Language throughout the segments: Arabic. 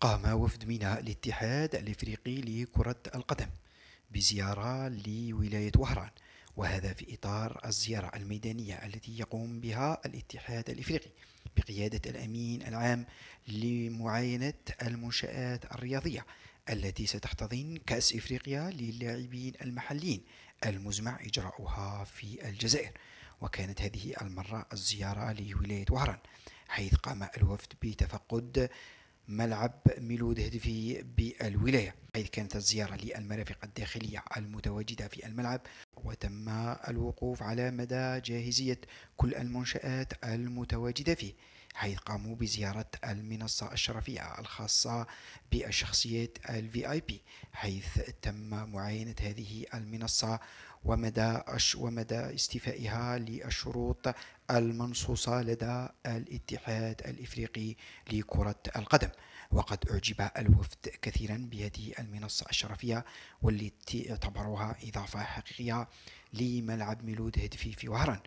قام وفد ميناء الاتحاد الافريقي لكرة القدم بزيارة لولاية وهران وهذا في إطار الزيارة الميدانية التي يقوم بها الاتحاد الإفريقي بقيادة الأمين العام لمعاينة المنشآت الرياضية التي ستحتضن كأس إفريقيا للاعبين المحليين المزمع إجراؤها في الجزائر وكانت هذه المرة الزيارة لولاية وهران حيث قام الوفد بتفقد ملعب ميلود هدفي بالولاية حيث كانت الزيارة للمرافق الداخلية المتواجدة في الملعب وتم الوقوف على مدى جاهزية كل المنشآت المتواجدة فيه حيث قاموا بزيارة المنصة الشرفية الخاصة بالشخصيات الفي اي بي حيث تم معاينة هذه المنصة ومدى ومدى استيفائها للشروط المنصوصة لدى الاتحاد الإفريقي لكرة القدم وقد أعجب الوفد كثيرا بهذه المنصة الشرفية والتي اعتبروها إضافة حقيقية لملعب ميلود هدفي في وهران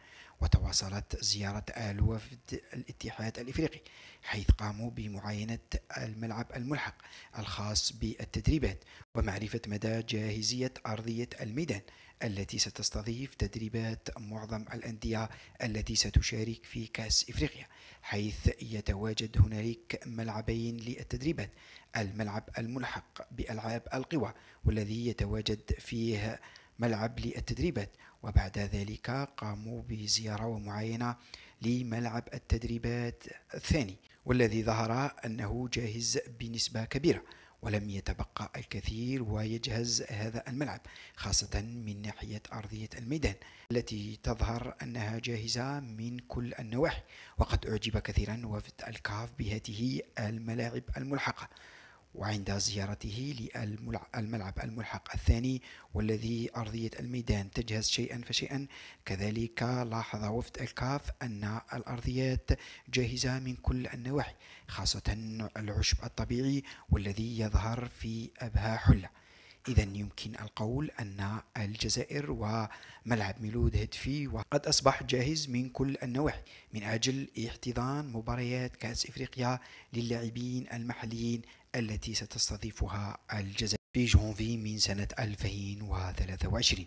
وتواصلت زيارة آل وفد الاتحاد الإفريقي حيث قاموا بمعاينة الملعب الملحق الخاص بالتدريبات ومعرفة مدى جاهزية أرضية الميدان التي ستستضيف تدريبات معظم الأندية التي ستشارك في كأس إفريقيا حيث يتواجد هنالك ملعبين للتدريبات الملعب الملحق بألعاب القوى والذي يتواجد فيه ملعب للتدريبات وبعد ذلك قاموا بزيارة ومعاينة لملعب التدريبات الثاني والذي ظهر أنه جاهز بنسبة كبيرة ولم يتبقى الكثير ويجهز هذا الملعب خاصة من ناحية أرضية الميدان التي تظهر أنها جاهزة من كل النواحي وقد أعجب كثيرا وفد الكاف بهذه الملاعب الملحقة وعند زيارته للملعب الملحق الثاني والذي أرضية الميدان تجهز شيئا فشيئا كذلك لاحظ وفد الكاف أن الأرضيات جاهزة من كل النواحي خاصة العشب الطبيعي والذي يظهر في أبهى حلة إذا يمكن القول أن الجزائر وملعب ميلود هدفي وقد أصبح جاهز من كل النواحي من أجل احتضان مباريات كأس إفريقيا للاعبين المحليين التي ستستضيفها الجزائر في جونفي من سنة 2023